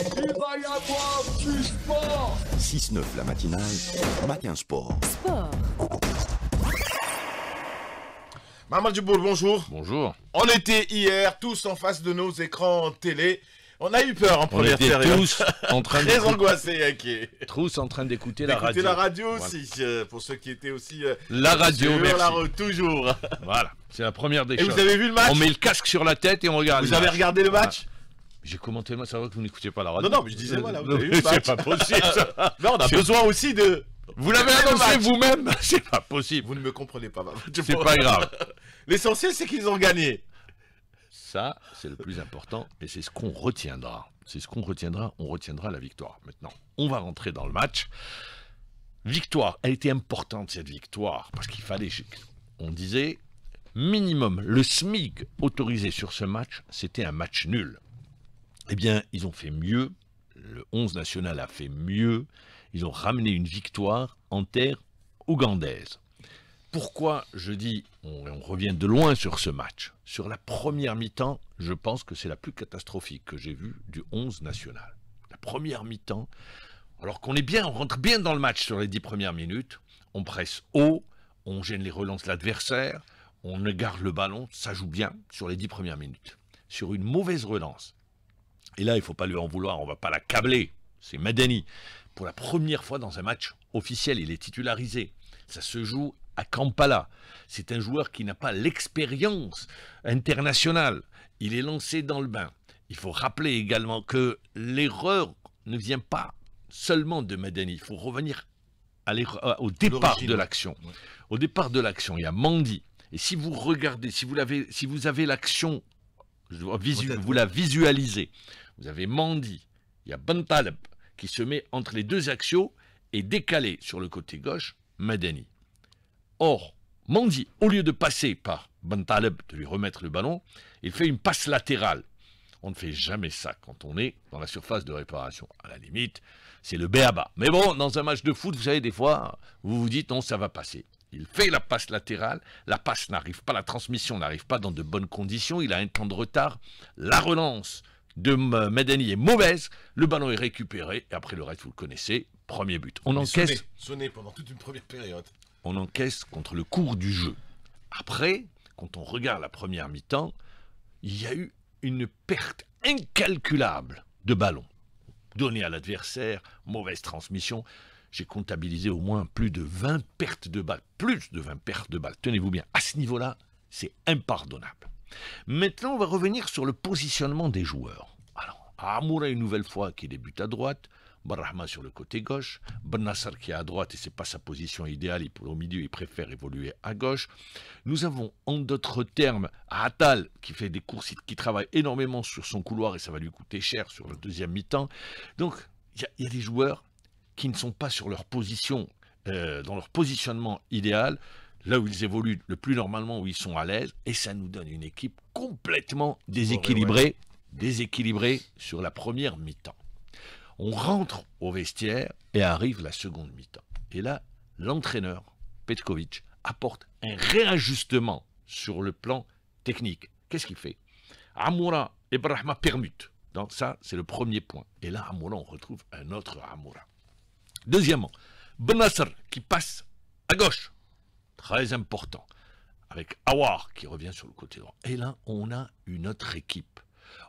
Eh ben, Il sport 6-9 la matinale, matin sport. Sport. Maman Dubourg, bonjour. Bonjour. On était hier tous en face de nos écrans télé. On a eu peur en première on était Tous en train Très angoissés, okay. Tous en train d'écouter la radio. la radio aussi, euh, pour ceux qui étaient aussi. Euh, la radio, La toujours. voilà, c'est la première des et choses. vous avez vu le match On met le casque sur la tête et on regarde. Vous avez regardé le match j'ai commenté, moi, ça va que vous n'écoutez pas la radio. Non, non, mais je disais, euh, C'est pas possible, on a besoin aussi de... Vous l'avez annoncé vous-même C'est pas possible. Vous ne me comprenez pas, C'est pas grave. L'essentiel, c'est qu'ils ont gagné. Ça, c'est le plus important, et c'est ce qu'on retiendra. C'est ce qu'on retiendra, on retiendra la victoire. Maintenant, on va rentrer dans le match. Victoire, elle était importante cette victoire, parce qu'il fallait, on disait, minimum, le SMIG autorisé sur ce match, c'était un match nul eh bien, ils ont fait mieux. Le 11 national a fait mieux. Ils ont ramené une victoire en terre ougandaise. Pourquoi je dis, on, revient de loin sur ce match Sur la première mi-temps, je pense que c'est la plus catastrophique que j'ai vue du 11 national. La première mi-temps, alors qu'on est bien, on rentre bien dans le match sur les dix premières minutes, on presse haut, on gêne les relances de l'adversaire, on garde le ballon, ça joue bien sur les dix premières minutes. Sur une mauvaise relance, et là, il ne faut pas lui en vouloir, on ne va pas câbler. C'est Madani. Pour la première fois dans un match officiel, il est titularisé. Ça se joue à Kampala. C'est un joueur qui n'a pas l'expérience internationale. Il est lancé dans le bain. Il faut rappeler également que l'erreur ne vient pas seulement de Madani. Il faut revenir au départ de l'action. Au départ de l'action, il y a Mandy. Et si vous regardez, si vous, avez, si vous avez l'action, vous la visualisez, vous avez Mandi, il y a Bantaleb qui se met entre les deux axiaux et décalé sur le côté gauche, Madani. Or, Mandy, au lieu de passer par Bantaleb, de lui remettre le ballon, il fait une passe latérale. On ne fait jamais ça quand on est dans la surface de réparation. À la limite, c'est le béaba. Mais bon, dans un match de foot, vous savez, des fois, vous vous dites, non, ça va passer. Il fait la passe latérale, la passe n'arrive pas, la transmission n'arrive pas dans de bonnes conditions, il a un temps de retard. La relance de Madani est mauvaise. Le ballon est récupéré. Et après le reste, vous le connaissez. Premier but. On encaisse. Sonné, pendant toute une première période. On encaisse contre le cours du jeu. Après, quand on regarde la première mi-temps, il y a eu une perte incalculable de ballon. Donné à l'adversaire, mauvaise transmission. J'ai comptabilisé au moins plus de 20 pertes de balles. Plus de 20 pertes de balles. Tenez-vous bien, à ce niveau-là, c'est impardonnable. Maintenant, on va revenir sur le positionnement des joueurs. Alors, Amoura une nouvelle fois qui débute à droite, Barahma, sur le côté gauche, Benassar qui est à droite et c'est pas sa position idéale, il, au milieu il préfère évoluer à gauche. Nous avons en d'autres termes Atal, qui fait des courses, qui travaille énormément sur son couloir et ça va lui coûter cher sur le deuxième mi-temps. Donc il y, a des joueurs qui ne sont pas sur leur position, euh, dans leur positionnement idéal là où ils évoluent le plus normalement, où ils sont à l'aise, et ça nous donne une équipe complètement déséquilibrée, déséquilibrée sur la première mi-temps. On rentre au vestiaire et arrive la seconde mi-temps. Et là, l'entraîneur, Petkovic, apporte un réajustement sur le plan technique. Qu'est-ce qu'il fait Amoura et Brahma permutent. Donc ça, c'est le premier point. Et là, Amoura, on retrouve un autre Amoura. Deuxièmement, Benassar qui passe à gauche très important, avec Awar qui revient sur le côté droit. Et là, on a une autre équipe.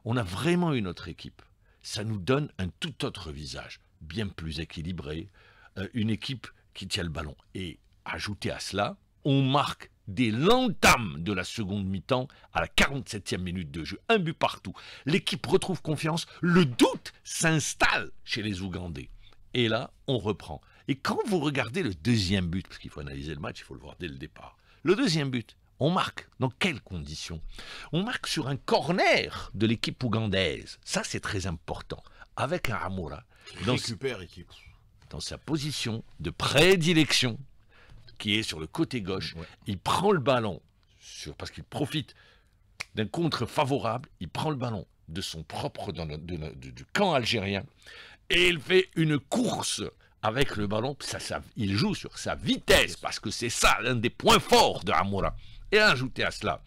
On a vraiment une autre équipe. Ça nous donne un tout autre visage, bien plus équilibré, euh, une équipe qui tient le ballon. Et ajouté à cela, on marque dès l'entame de la seconde mi-temps à la 47e minute de jeu. Un but partout. L'équipe retrouve confiance, le doute s'installe chez les Ougandais. Et là, on reprend. Et quand vous regardez le deuxième but, parce qu'il faut analyser le match, il faut le voir dès le départ, le deuxième but, on marque dans quelles conditions On marque sur un corner de l'équipe ougandaise. Ça, c'est très important. Avec un là. Dans, récupère équipe. Dans sa position de prédilection, qui est sur le côté gauche, il prend le ballon, parce qu'il profite d'un contre favorable, il prend le ballon de son propre, du camp algérien, et il fait une course avec le ballon, ça, il joue sur sa vitesse, parce que c'est ça l'un des points forts de Amora. Et ajouter à cela,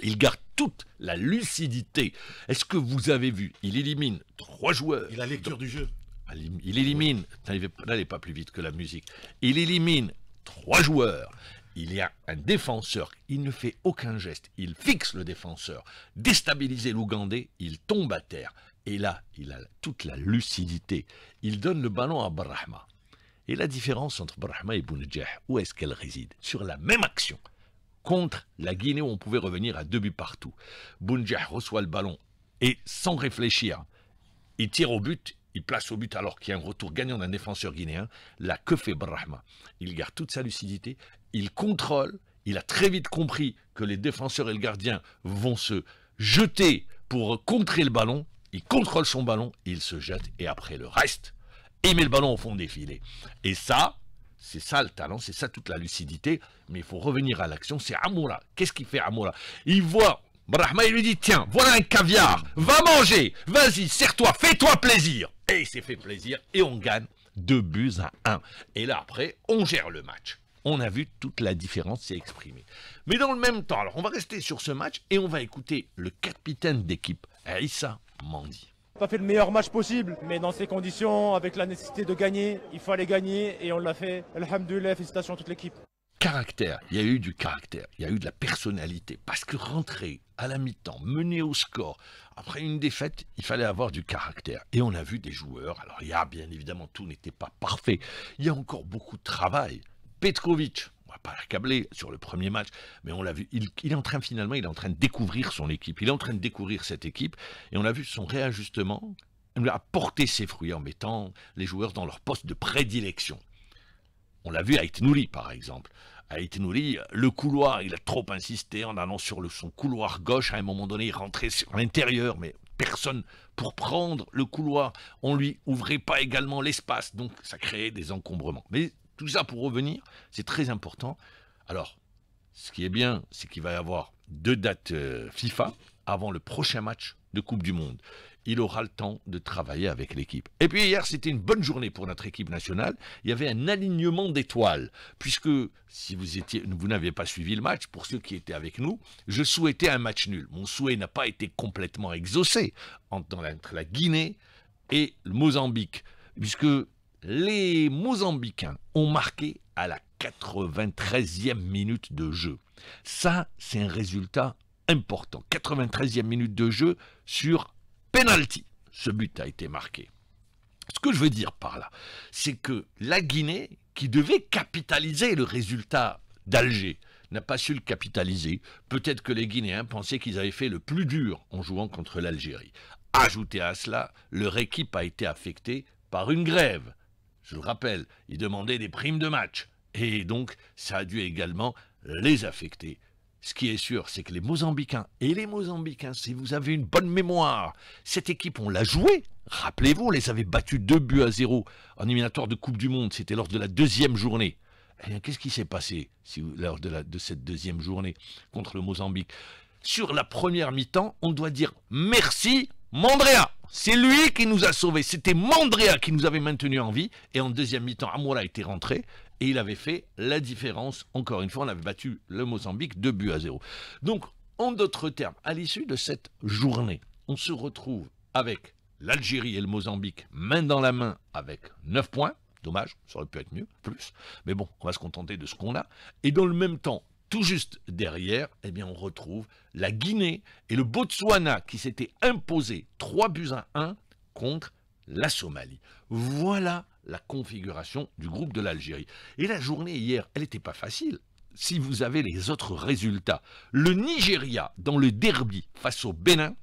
il garde toute la lucidité. Est-ce que vous avez vu Il élimine trois joueurs. Et la lecture du jeu. Ah, il élimine, n'allez pas plus vite que la musique, il élimine trois joueurs. Il y a un défenseur, il ne fait aucun geste, il fixe le défenseur. Déstabiliser l'Ougandais, il tombe à terre. Et là, il a toute la lucidité. Il donne le ballon à Brahma. Et la différence entre Brahma et Bounedjah, où est-ce qu'elle réside Sur la même action. Contre la Guinée, où on pouvait revenir à deux buts partout. Bounedjah reçoit le ballon et, sans réfléchir, il tire au but il place au but alors qu'il y a un retour gagnant d'un défenseur guinéen. Là, que fait Brahma Il garde toute sa lucidité, il contrôle, il a très vite compris que les défenseurs et le gardien vont se jeter pour contrer le ballon il contrôle son ballon, il se jette, et après le reste, il met le ballon au fond des filets. Et ça, c'est ça le talent, c'est ça toute la lucidité, mais il faut revenir à l'action, c'est Amoura. Qu'est-ce qu'il fait Amoura Il voit, Brahma, il lui dit, tiens, voilà un caviar, va manger, vas-y, serre-toi, fais-toi plaisir. Et il s'est fait plaisir, et on gagne 2 buts à 1. Et là, après, on gère le match on a vu toute la différence s'y exprimer. Mais dans le même temps, alors on va rester sur ce match et on va écouter le capitaine d'équipe, Aïssa Mandi pas fait le meilleur match possible, mais dans ces conditions, avec la nécessité de gagner, il fallait gagner et on l'a fait. Alhamdulillah, félicitations à toute l'équipe. Caractère, il y a eu du caractère, il y a eu de la personnalité, parce que rentrer à la mi-temps, mener au score, après une défaite, il fallait avoir du caractère. Et on a vu des joueurs, alors il y a bien évidemment, tout n'était pas parfait, il y a encore beaucoup de travail, Petkovic, on va pas l'accabler sur le premier match, mais on l'a vu, il, est en train finalement, il est en train de découvrir son équipe, il est en train de découvrir cette équipe, et on a vu son réajustement a porté ses fruits en mettant les joueurs dans leur poste de prédilection. On l'a vu à Etnouli, par exemple. À Etnouli, le couloir, il a trop insisté en allant sur son couloir gauche. À un moment donné, il rentrait sur l'intérieur, mais personne pour prendre le couloir. On lui ouvrait pas également l'espace, donc ça créait des encombrements. Mais tout ça pour revenir, c'est très important. Alors, ce qui est bien, c'est qu'il va y avoir deux dates euh, FIFA avant le prochain match de Coupe du Monde. Il aura le temps de travailler avec l'équipe. Et puis hier, c'était une bonne journée pour notre équipe nationale. Il y avait un alignement d'étoiles, puisque si vous étiez, vous n'aviez pas suivi le match, pour ceux qui étaient avec nous, je souhaitais un match nul. Mon souhait n'a pas été complètement exaucé entre la Guinée et le Mozambique, puisque les Mozambicains ont marqué à la 93e minute de jeu. Ça, c'est un résultat important. 93e minute de jeu sur penalty. Ce but a été marqué. Ce que je veux dire par là, c'est que la Guinée, qui devait capitaliser le résultat d'Alger, n'a pas su le capitaliser. Peut-être que les Guinéens pensaient qu'ils avaient fait le plus dur en jouant contre l'Algérie. Ajouté à cela, leur équipe a été affectée par une grève. Je le rappelle, ils demandaient des primes de match. Et donc, ça a dû également les affecter. Ce qui est sûr, c'est que les Mozambicains, et les Mozambicains, si vous avez une bonne mémoire, cette équipe, on l'a jouée. Rappelez-vous, on les avait battus deux buts à zéro en éliminatoire de Coupe du Monde. C'était lors de la deuxième journée. Eh qu'est-ce qui s'est passé lors de cette deuxième journée contre le Mozambique Sur la première mi-temps, on doit dire merci Mandrea, c'est lui qui nous a sauvés. C'était Mandrea qui nous avait maintenu en vie. Et en deuxième mi-temps, Amoura était rentré. Et il avait fait la différence. Encore une fois, on avait battu le Mozambique 2 buts à 0. Donc, en d'autres termes, à l'issue de cette journée, on se retrouve avec l'Algérie et le Mozambique main dans la main avec 9 points. Dommage, ça aurait pu être mieux, plus. Mais bon, on va se contenter de ce qu'on a. Et dans le même temps, tout juste derrière, eh bien, on retrouve la Guinée et le Botswana qui s'étaient imposés 3 buts à 1 contre la Somalie. Voilà la configuration du groupe de l'Algérie. Et la journée hier, elle n'était pas facile. Si vous avez les autres résultats, le Nigeria dans le derby face au Bénin,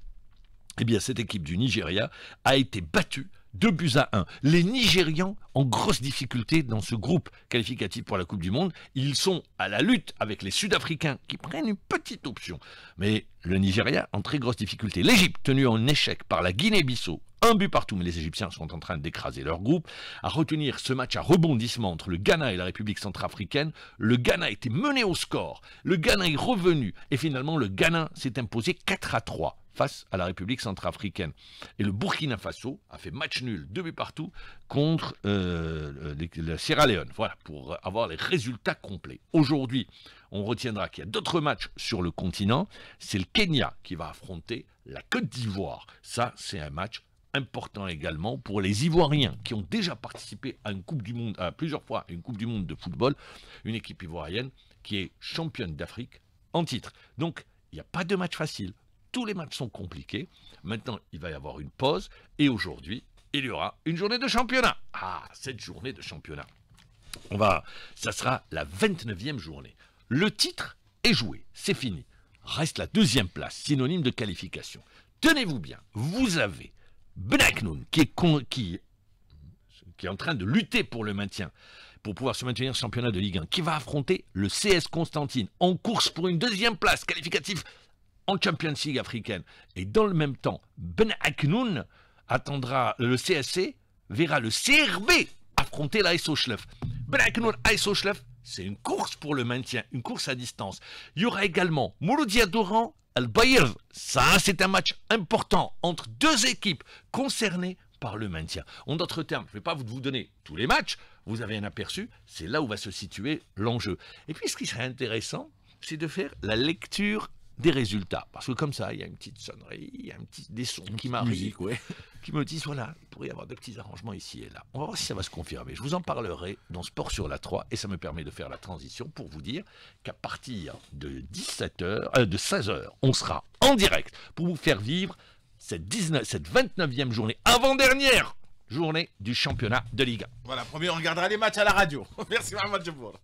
eh bien cette équipe du Nigeria a été battue 2 buts à 1. Les Nigérians en grosse difficulté dans ce groupe qualificatif pour la Coupe du Monde. Ils sont à la lutte avec les Sud-Africains qui prennent une petite option. Mais le Nigeria en très grosse difficulté. L'Égypte, tenue en échec par la Guinée-Bissau, un but partout, mais les Égyptiens sont en train d'écraser leur groupe. À retenir ce match à rebondissement entre le Ghana et la République centrafricaine, le Ghana était mené au score, le Ghana est revenu, et finalement le Ghana s'est imposé 4 à 3 face à la République centrafricaine. Et le Burkina Faso a fait match nul, deux buts partout, contre euh, euh, la Sierra Leone. Voilà, pour avoir les résultats complets. Aujourd'hui, on retiendra qu'il y a d'autres matchs sur le continent. C'est le Kenya qui va affronter la Côte d'Ivoire. Ça, c'est un match important également pour les Ivoiriens qui ont déjà participé à à plusieurs fois à une Coupe du Monde de football, une équipe ivoirienne qui est championne d'Afrique en titre. Donc, il n'y a pas de match facile. Tous les matchs sont compliqués. Maintenant, il va y avoir une pause. Et aujourd'hui, il y aura une journée de championnat. Ah, cette journée de championnat. On va, ça sera la 29e journée. Le titre est joué, c'est fini. Reste la deuxième place, synonyme de qualification. Tenez-vous bien, vous avez Benaknoun qui est, qui est en train de lutter pour le maintien, pour pouvoir se maintenir championnat de Ligue 1, qui va affronter le CS Constantine en course pour une deuxième place qualificative en Champions League africaine. Et dans le même temps, Ben Aknoun attendra le CSC, verra le CRB affronter la Schleff. Ben Aknoun, Schleff, c'est une course pour le maintien, une course à distance. Il y aura également Mouloudi Doran, Al Ça, c'est un match important entre deux équipes concernées par le maintien. En d'autres termes, je ne vais pas vous donner tous les matchs, vous avez un aperçu, c'est là où va se situer l'enjeu. Et puis ce qui serait intéressant, c'est de faire la lecture des résultats. Parce que comme ça, il y a une petite sonnerie, il y a un petit, des sons qui m'arrivent, qui me disent, voilà, il pourrait y avoir des petits arrangements ici et là. On va voir si ça va se confirmer. Je vous en parlerai dans Sport sur la 3, et ça me permet de faire la transition pour vous dire qu'à partir de 17h, euh, de 16h, on sera en direct pour vous faire vivre cette, 19, cette 29e journée, avant-dernière journée du championnat de Ligue Voilà, premier, on regardera les matchs à la radio. Merci Mohamed